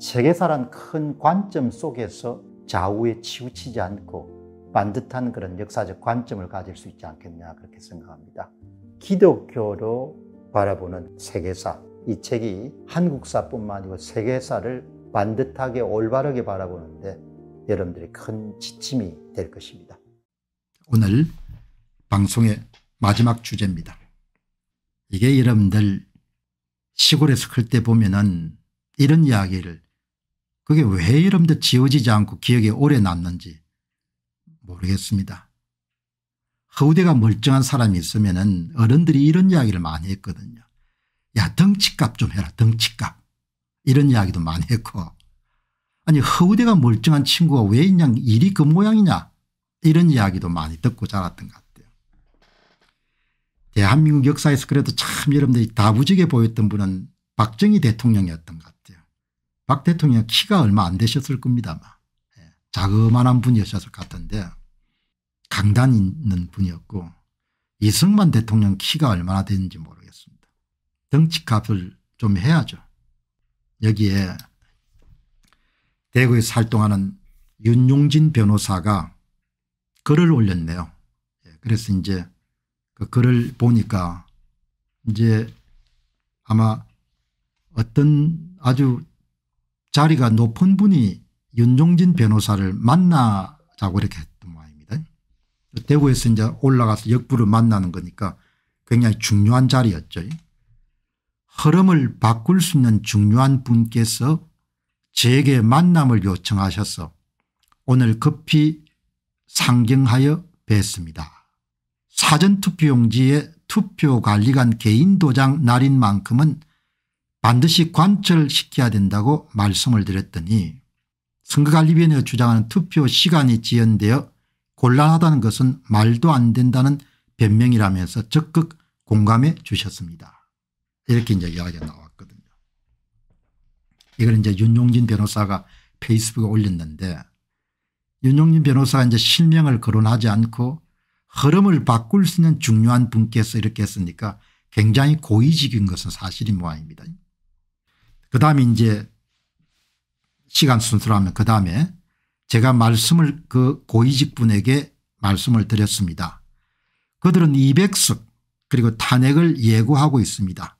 세계사란 큰 관점 속에서 좌우에 치우치지 않고 반듯한 그런 역사적 관점을 가질 수 있지 않겠냐 그렇게 생각합니다. 기독교로 바라보는 세계사 이 책이 한국사뿐만 아니고 세계사를 반듯하게 올바르게 바라보는데 여러분들이 큰 지침이 될 것입니다. 오늘 방송의 마지막 주제입니다. 이게 여러분들 시골에서 클 때 보면은 이런 이야기를 그게 왜 이름도 지워지지 않고 기억에 오래 남는지 모르겠습니다. 허우대가 멀쩡한 사람이 있으면 은 어른들이 이런 이야기를 많이 했거든요. 야 덩치값 좀 해라 덩치값 이런 이야기도 많이 했고 아니 허우대가 멀쩡한 친구가 왜 있냐 일이 그 모양이냐 이런 이야기도 많이 듣고 자랐던 것 같아요. 대한민국 역사에서 그래도 참 여러분들이 다부지게 보였던 분은 박정희 대통령이었던 것 같아요. 박 대통령 키가 얼마 안 되셨을 겁니다만 예, 자그마한 분이셨을 것 같은데 강단 있는 분이었고 이승만 대통령 키가 얼마나 되는지 모르겠습니다. 덩치값을 좀 해야죠. 여기에 대구에 활동하는 윤용진 변호사가 글을 올렸네요. 예, 그래서 이제 그 글을 보니까 이제 아마 어떤 아주 자리가 높은 분이 윤종진 변호사를 만나자고 이렇게 했던 모양입니다. 대구에서 이제 올라가서 역부를 만나는 거니까 굉장히 중요한 자리였죠. 흐름을 바꿀 수 있는 중요한 분께서 제게 만남을 요청하셔서 오늘 급히 상경하여 뵀습니다. 사전투표용지에 투표관리관 개인 도장 날인 만큼은 반드시 관철시켜야 된다고 말씀을 드렸더니 선거관리위원회가 주장하는 투표 시간이 지연되어 곤란하다는 것은 말도 안 된다는 변명이라면서 적극 공감해 주셨습니다. 이렇게 이제 이야기가 나왔거든요. 이걸 이제 윤용진 변호사가 페이스북에 올렸는데 윤용진 변호사가 이제 실명을 거론하지 않고 흐름을 바꿀 수 있는 중요한 분께서 이렇게 했으니까 굉장히 고의직인 것은 사실인 모양입니다. 그 다음에 이제 시간 순서로 하면 그 다음에 제가 말씀을 그 고위직 분에게 말씀을 드렸습니다. 그들은 200석 그리고 탄핵을 예고하고 있습니다.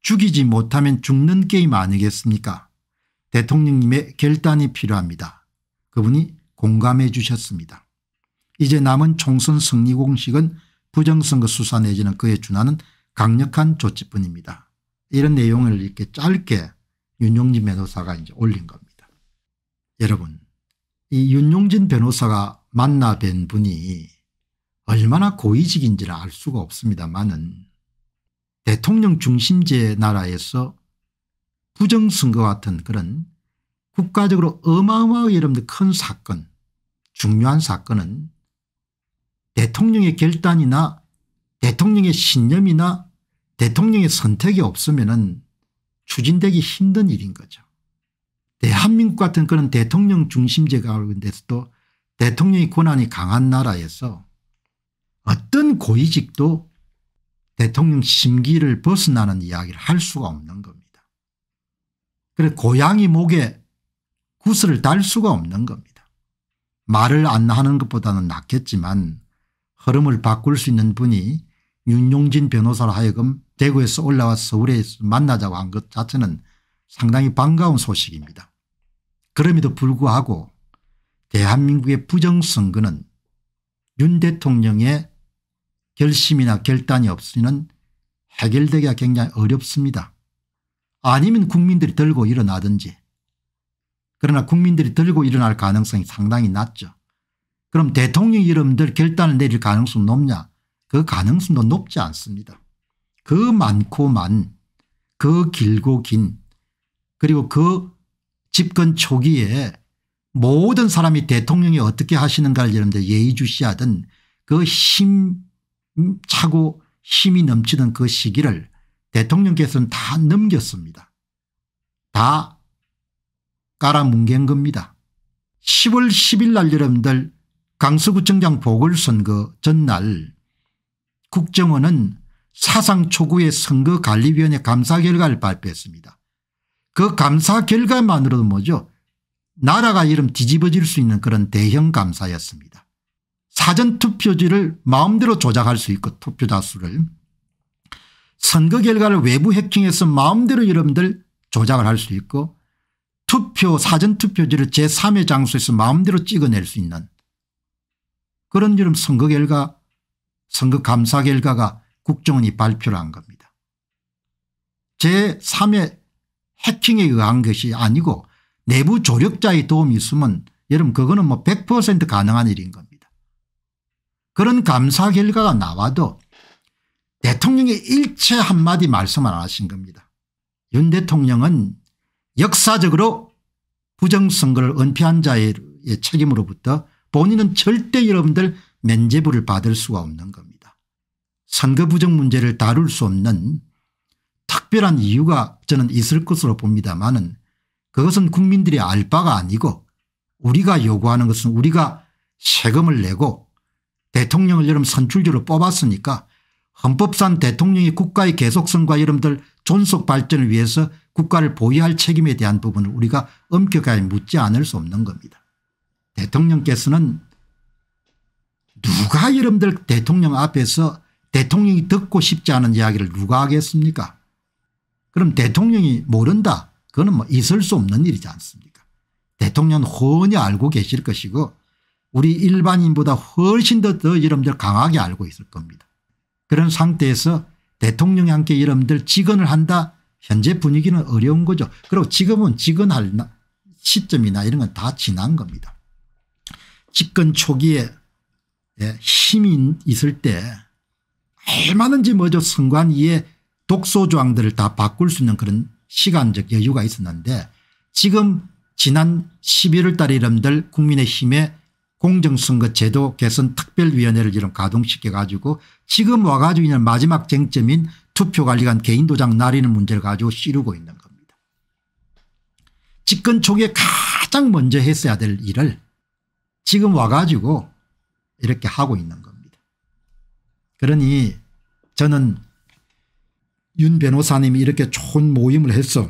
죽이지 못하면 죽는 게임 아니겠습니까 대통령님의 결단이 필요합니다. 그분이 공감해 주셨습니다. 이제 남은 총선 승리 공식은 부정선거 수사 내지는 그에 준하는 강력한 조치뿐입니다. 이런 내용을 이렇게 짧게 윤용진 변호사가 이제 올린 겁니다. 여러분 이 윤용진 변호사가 만나 뵌 분이 얼마나 고위직인지를 알 수가 없습니다만은 대통령 중심제 나라에서 부정선거 같은 그런 국가적으로 어마어마하게 여러분들 큰 사건 중요한 사건은 대통령의 결단이나 대통령의 신념이나 대통령의 선택이 없으면 추진되기 힘든 일인 거죠. 대한민국 같은 그런 대통령 중심제 가운데서도 대통령의 권한이 강한 나라에서 어떤 고위직도 대통령 심기를 벗어나는 이야기를 할 수가 없는 겁니다. 그래 고양이 목에 구슬을 달 수가 없는 겁니다. 말을 안 하는 것보다는 낫겠지만 흐름을 바꿀 수 있는 분이 윤용진 변호사로 하여금 대구에서 올라와 서울에 서 만나자고 한 것 자체는 상당히 반가운 소식입니다. 그럼에도 불구하고 대한민국의 부정선거는 윤 대통령의 결심이나 결단이 없이는 해결되기가 굉장히 어렵습니다. 아니면 국민들이 들고 일어나든지 그러나 국민들이 들고 일어날 가능성이 상당히 낮죠. 그럼 대통령이 름러들 결단을 내릴 가능성 높냐 그 가능성도 높지 않습니다. 그 많고만 그 길고 긴 그리고 그 집권 초기에 모든 사람이 대통령이 어떻게 하시는가를 여러분들 예의주시하던 그 힘차고 힘이 넘치던 그 시기를 대통령께서는 다 넘겼습니다. 다 깔아뭉갠 겁니다. 10월 10일 날 여러분들 강서구청장 보궐선거 전날 국정원은 사상 초구의 선거관리위원회 감사 결과를 발표했습니다. 그 감사 결과만으로도 뭐죠 나라가 이름 뒤집어질 수 있는 그런 대형 감사였습니다. 사전투표지를 마음대로 조작할 수 있고 투표자 수를 선거 결과를 외부 해킹해서 마음대로 여러분들 조작을 할 수 있고 투표 사전투표지를 제3의 장소에서 마음대로 찍어낼 수 있는 그런 이름 선거 결과 선거 감사 결과가 국정원이 발표를 한 겁니다. 제3의 해킹에 의한 것이 아니고 내부 조력자의 도움이 있으면 여러분 그거는 뭐 100% 가능한 일인 겁니다. 그런 감사 결과가 나와도 대통령이 일체 한마디 말씀을 안 하신 겁니다. 윤 대통령은 역사적으로 부정선거를 은폐한 자의 책임으로부터 본인은 절대 여러분들 면죄부를 받을 수가 없는 겁니다. 선거 부정 문제를 다룰 수 없는 특별한 이유가 저는 있을 것으로 봅니다만은 그것은 국민들이 알 바가 아니고 우리가 요구하는 것은 우리가 세금을 내고 대통령을 여러분 선출제로 뽑았으니까 헌법상 대통령이 국가의 계속성과 여러분들 존속 발전을 위해서 국가를 보유할 책임에 대한 부분을 우리가 엄격하게 묻지 않을 수 없는 겁니다. 대통령께서는 누가 여러분들 대통령 앞에서 대통령이 듣고 싶지 않은 이야기를 누가 하겠습니까 그럼 대통령이 모른다 그거는 뭐 있을 수 없는 일이지 않습니까 대통령은 훤히 알고 계실 것이고 우리 일반인보다 훨씬 더, 더 여러분들 강하게 알고 있을 겁니다. 그런 상태에서 대통령이 함께 여러분들 직언을 한다 현재 분위기는 어려운 거죠. 그리고 지금은 직언할 시점이나 이런 건 다 지난 겁니다. 집권 초기에 예, 힘이 있을 때 얼마든지 먼저 선관 이에 독소조항들을 다 바꿀 수 있는 그런 시간적 여유가 있었는데 지금 지난 11월 달에 이름들 국민의힘의 공정선거 제도 개선 특별위원회를 이런 가동시켜 가지고 지금 와 가지고 있는 마지막 쟁점인 투표관리관 개인도장 날리는 문제를 가지고 씨르고 있는 겁니다. 집권 초기에 가장 먼저 했어야 될 일을 지금 와 가지고 이렇게 하고 있는 겁니다. 그러니 저는 윤 변호사님이 이렇게 좋은 모임을 해서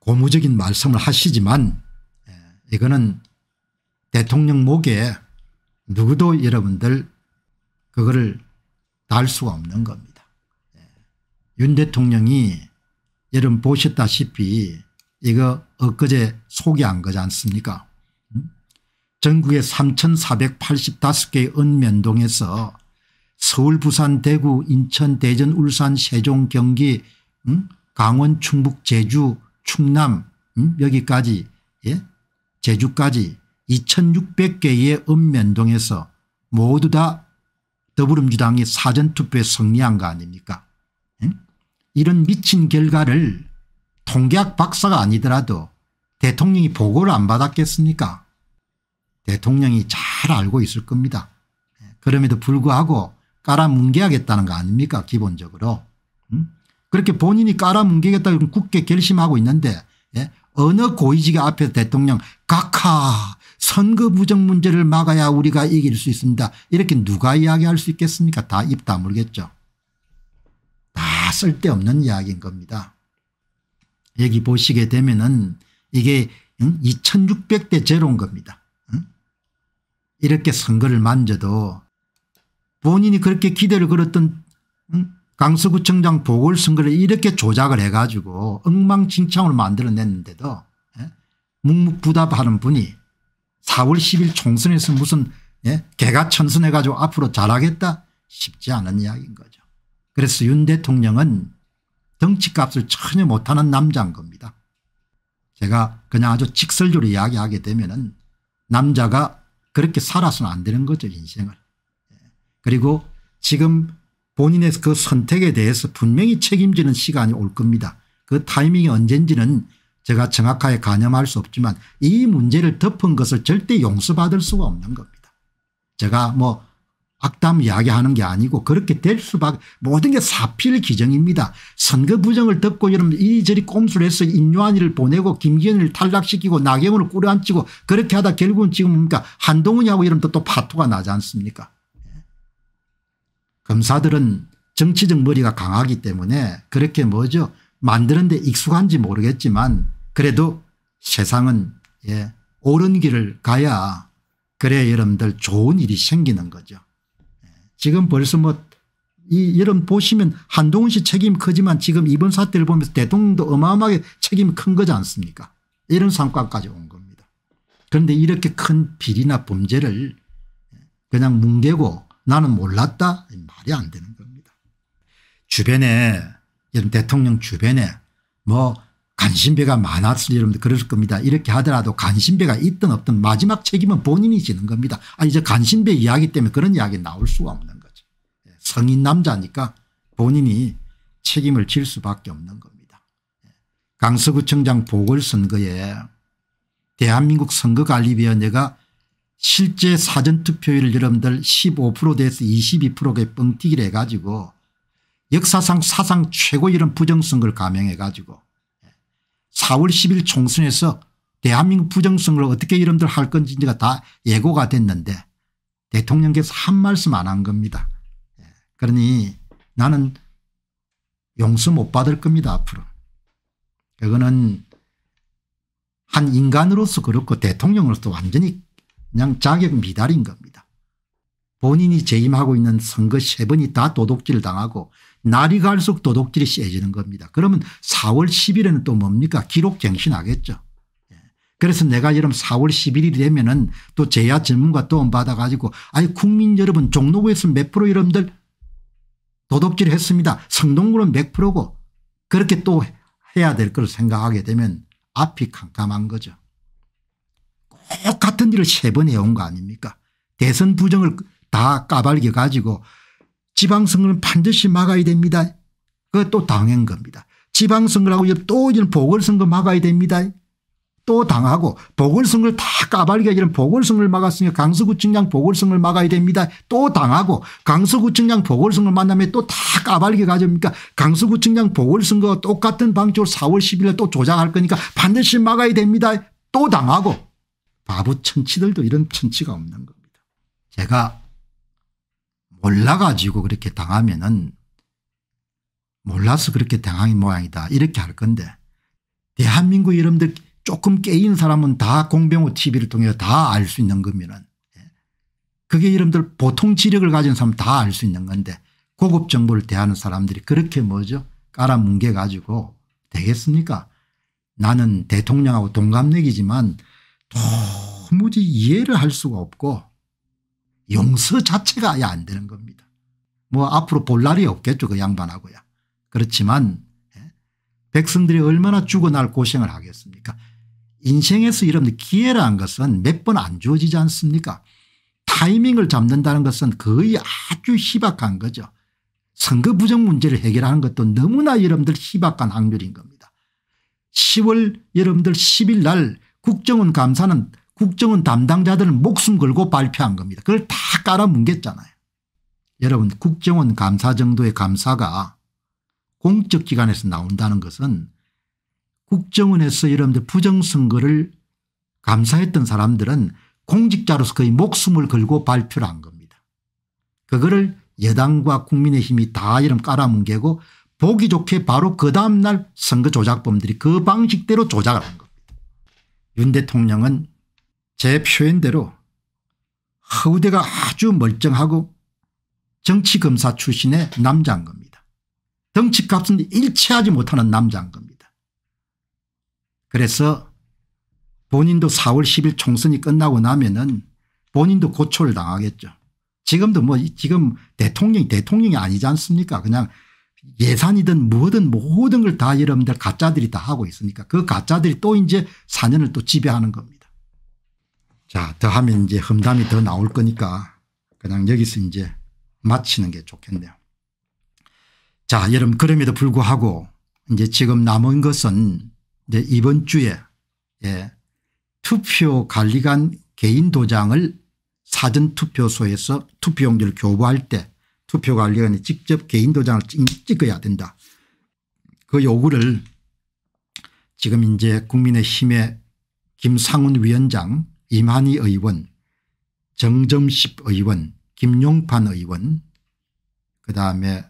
고무적인 말씀을 하시지만 예, 이거는 대통령 목에 누구도 여러분들 그거를 달 수가 없는 겁니다. 예, 윤 대통령이 여러분 보셨다시피 이거 엊그제 소개한 거지 않습니까 음? 전국의 3485개의 은면동에서 서울 부산 대구 인천 대전 울산 세종 경기 응? 음? 강원 충북 제주 충남 응? 음? 여기까지 예? 제주까지 2600개의 읍면동에서 모두 다 더불어민주당이 사전투표에 승리한 거 아닙니까 응? 이런 미친 결과를 통계학 박사가 아니더라도 대통령이 보고를 안 받았겠습니까 대통령이 잘 알고 있을 겁니다. 예, 그럼에도 불구하고 깔아뭉개야겠다는 거 아닙니까 기본적으로. 음? 그렇게 본인이 깔아뭉개겠다 고 굳게 결심하고 있는데 예? 어느 고위직의 앞에서 대통령 각하 선거 부정 문제를 막아야 우리가 이길 수 있습니다. 이렇게 누가 이야기할 수 있겠습니까 다 입 다물겠죠. 다 쓸데없는 이야기인 겁니다. 여기 보시게 되면은 이게 2600대 제로인 겁니다. 이렇게 선거를 만져도 본인이 그렇게 기대를 걸었던 강서구청장 보궐선거를 이렇게 조작을 해가지고 엉망진창으로 만들어냈는데도 예? 묵묵부답하는 분이 4월 10일 총선에서 무슨 예? 개가 천선해가지고 앞으로 잘하겠다 쉽지 않은 이야기인 거죠. 그래서 윤 대통령은 덩치값을 전혀 못하는 남자인 겁니다. 제가 그냥 아주 직설적으로 이야기하게 되면 은 남자가 그렇게 살아서는 안 되는 거죠 인생을. 그리고 지금 본인의 그 선택에 대해서 분명히 책임지는 시간이 올 겁니다. 그 타이밍이 언젠지는 제가 정확하게 가늠할 수 없지만 이 문제를 덮은 것을 절대 용서받을 수가 없는 겁니다. 제가 뭐 악담 이야기하는 게 아니고 그렇게 될 수밖에 모든 게 사필귀정입니다. 선거 부정을 덮고 여러분 이리저리 꼼수를 해서 인류한 일을 보내고 김기현을 탈락시키고 나경원을 꾸려앉히고 그렇게 하다 결국은 지금 뭡니까 그러니까 한동훈이하고 이러면 또 파토가 나지 않습니까 검사들은 정치적 머리가 강하기 때문에 그렇게 뭐죠 만드는데 익숙한지 모르겠지만 그래도 세상은 예 옳은 길을 가야 그래 여러분들 좋은 일이 생기는 거죠. 예, 지금 벌써 뭐 이 여러분 보시면 한동훈 씨 책임 크지만 지금 이번 사태를 보면서 대통령도 어마어마하게 책임 큰 거지 않습니까 이런 상황까지 온 겁니다. 그런데 이렇게 큰 비리나 범죄를 그냥 뭉개고 나는 몰랐다 말이 안 되는 겁니다. 주변에 여러분 대통령 주변에 뭐관심배가 많았을 여러분들 그럴 겁니다. 이렇게 하더라도 관심배가 있든 없든 마지막 책임은 본인이 지는 겁니다. 아 이제 관심배 이야기 때문에 그런 이야기 나올 수가 없는 거죠. 예, 성인 남자니까 본인이 책임을 질 수밖에 없는 겁니다. 예, 강서구청장 보궐선거에 대한민국 선거관리위원회가 실제 사전투표율 여러분들 15%대에서 2 2에 뻥튀기를 해가지고 역사상 사상 최고 이런 부정선거를 감행해 가지고 4월 10일 총선에서 대한민국 부정선거를 어떻게 여러분들 할 건지가 다 예고가 됐는데 대통령께서 한 말씀 안 한 겁니다. 예, 그러니 나는 용서 못 받을 겁니다 앞으로. 그거는 한 인간으로서 그렇고 대통령으로서 완전히 그냥 자격 미달인 겁니다. 본인이 재임하고 있는 선거 세 번이 다 도둑질 당하고 날이 갈수록 도둑질이 세지는 겁니다. 그러면 4월 10일에는 또 뭡니까 기록갱신하겠죠. 예. 그래서 내가 여러분 4월 11일이 되면 은또 제야 전문가 도움 받아가지고 아니 국민 여러분 종로구에서 몇 프로 여러분들 도둑질 했습니다. 성동구는 몇 프로고 그렇게 또 해야 될 걸 생각하게 되면 앞이 캄캄한 거죠. 똑같은 일을 세 번 해온 거 아닙니까 대선 부정을 다 까발겨 가지고 지방선거는 반드시 막아야 됩니다. 그것도 당한 겁니다. 지방선거라고 또 이런 보궐선거 막아야 됩니다. 또 당하고 보궐선거를 다 까발리게 이런 보궐선거를 막았으니까 강서구청장 보궐선거를 막아야 됩니다. 또 당하고 강서구청장 보궐선거를 만나면 또 다 까발리게 가집니까 강서구청장 보궐선거 똑같은 방식으로 4월 10일에 또 조장할 거니까 반드시 막아야 됩니다. 또 당하고 바보 천치들도 이런 천치가 없는 겁니다. 제가 몰라가지고 그렇게 당하면은 몰라서 그렇게 당한 모양이다 이렇게 할 건데 대한민국 여러분들 조금 깨인 사람은 다 공병호 tv를 통해 다알 수 있는 거면은 예. 그게 여러분들 보통 지력을 가진 사람 다 알 수 있는 건데 고급 정보를 대하는 사람들이 그렇게 뭐죠 깔아뭉개 가지고 되겠습니까 나는 대통령하고 동갑내기지만 도무지 이해를 할 수가 없고 용서 자체가 아예 안 되는 겁니다. 뭐 앞으로 볼 날이 없겠죠 그 양반하고야. 그렇지만 예? 백성들이 얼마나 죽어날 고생을 하겠습니까 인생에서 이런 기회라는 것은 몇 번 안 주어지지 않습니까 타이밍을 잡는다는 것은 거의 아주 희박한 거죠. 선거 부정 문제를 해결하는 것도 너무나 여러분들 희박한 확률인 겁니다. 10월 여러분들 10일 날 국정원 감사는 국정원 담당자들은 목숨 걸고 발표한 겁니다. 그걸 다 깔아뭉갰잖아요. 여러분 국정원 감사 정도의 감사가 공적 기관에서 나온다는 것은 국정원에서 여러분들 부정선거를 감사했던 사람들은 공직자로서 거의 목숨을 걸고 발표를 한 겁니다. 그거를 여당과 국민의힘이 다이름 깔아뭉개고 보기 좋게 바로 그 다음날 선거 조작범들이 그 방식대로 조작을 한 겁니다. 윤 대통령은 제 표현대로 허우대가 아주 멀쩡하고 정치검사 출신의 남자인 겁니다. 덩치값은 일치하지 못하는 남자인 겁니다. 그래서 본인도 4월 10일 총선이 끝나고 나면 은 본인도 고초를 당하겠죠. 지금도 뭐 지금 대통령이 대통령이 아니지 않습니까 그냥 예산이든 뭐든 모든 걸 다 여러분들 가짜들이 다 하고 있으니까 그 가짜들이 또 이제 4년을 또 지배하는 겁니다. 자, 더 하면 이제 험담이 더 나올 거니까 그냥 여기서 이제 마치는 게 좋겠네요. 자, 여러분 그럼에도 불구하고 이제 지금 남은 것은 이제 이번 주에 예, 투표 관리관 개인 도장을 사전투표소에서 투표용지를 교부할 때 투표 관리원이 직접 개인 도장을 찍어야 된다. 그 요구를 지금 이제 국민의힘의 김상훈 위원장 임한희 의원 정점십 의원 김용판 의원 그다음에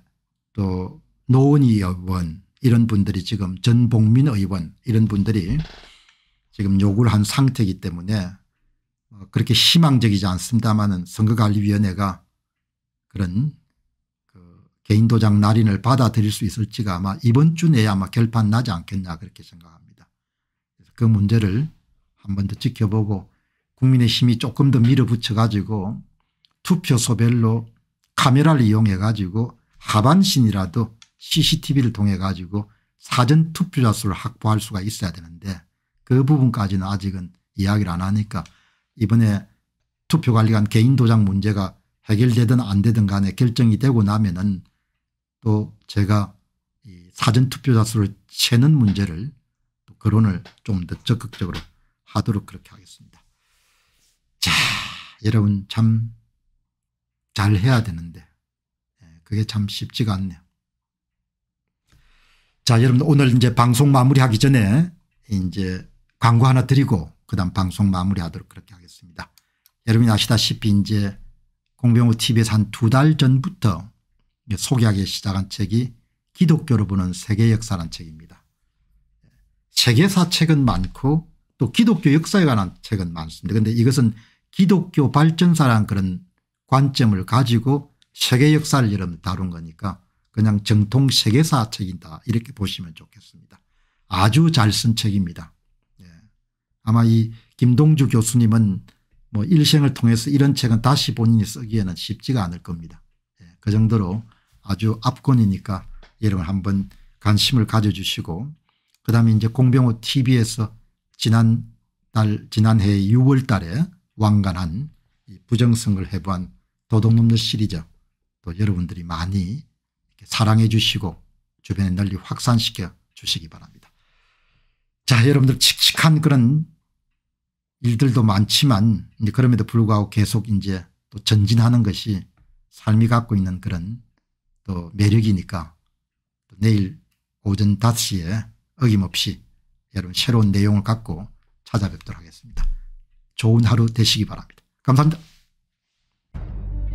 또 노은희 의원 이런 분들이 지금 전복민 의원 이런 분들이 지금 요구를 한 상태이기 때문에 어, 그렇게 희망적이지 않습니다마는 선거관리위원회가 그런 개인도장 날인을 받아들일 수 있을지가 아마 이번 주 내에 아마 결판 나지 않겠냐 그렇게 생각합니다. 그 문제를 한 번 더 지켜보고 국민의힘이 조금 더 밀어붙여 가지고 투표소별로 카메라를 이용해 가지고 하반신이라도 cctv를 통해 가지고 사전 투표자 수를 확보할 수가 있어야 되는데 그 부분까지는 아직은 이야기를 안 하니까 이번에 투표관리관 개인도장 문제가 해결되든 안 되든 간에 결정이 되고 나면은 또 제가 이 사전투표자 수를 채는 문제를 또 거론을 좀 더 적극적으로 하도록 그렇게 하겠습니다. 자 여러분 참 잘해야 되는데 예, 그게 참 쉽지가 않네요. 자 여러분 오늘 이제 방송 마무리하기 전에 이제 광고 하나 드리고 그 다음 방송 마무리하도록 그렇게 하겠습니다. 여러분이 아시다시피 이제 공병호 TV에서 한 두 달 전부터 소개하기 시작한 책이 기독교로 보는 세계 역사라는 책입니다. 세계사 책은 많고 또 기독교 역사에 관한 책은 많습니다. 그런데 이것은 기독교 발전사라는 그런 관점을 가지고 세계 역사를 여러분 다룬 거니까 그냥 정통 세계사 책이다 이렇게 보시면 좋겠습니다. 아주 잘 쓴 책입니다. 예. 아마 이 김동주 교수님은 뭐 일생을 통해서 이런 책은 다시 본인이 쓰기에는 쉽지가 않을 겁니다. 그 정도로 아주 압권이니까 여러분 한 번 관심을 가져주시고 그다음에 이제 공병호 tv에서 지난달 지난해 6월 달에 완간한 부정성을 해부한 도둑놈들 시리즈 또 여러분들이 많이 사랑해 주시고 주변에 널리 확산시켜 주시기 바랍니다. 자 여러분들 칙칙한 그런 일들도 많지만 그럼에도 불구하고 계속 이제 또 전진하는 것이 삶이 갖고 있는 그런 또 매력이니까 내일 오전 5시에 어김없이 여러분 새로운 내용을 갖고 찾아뵙도록 하겠습니다. 좋은 하루 되시기 바랍니다. 감사합니다.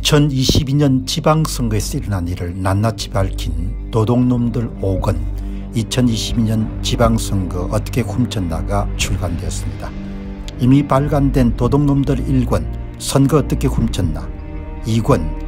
2022년 지방선거에서 일어난 일을 낱낱이 밝힌 도둑놈들 5권 2022년 지방선거 어떻게 훔쳤나가 출간되었습니다. 이미 발간된 도둑놈들 1권 선거 어떻게 훔쳤나 2권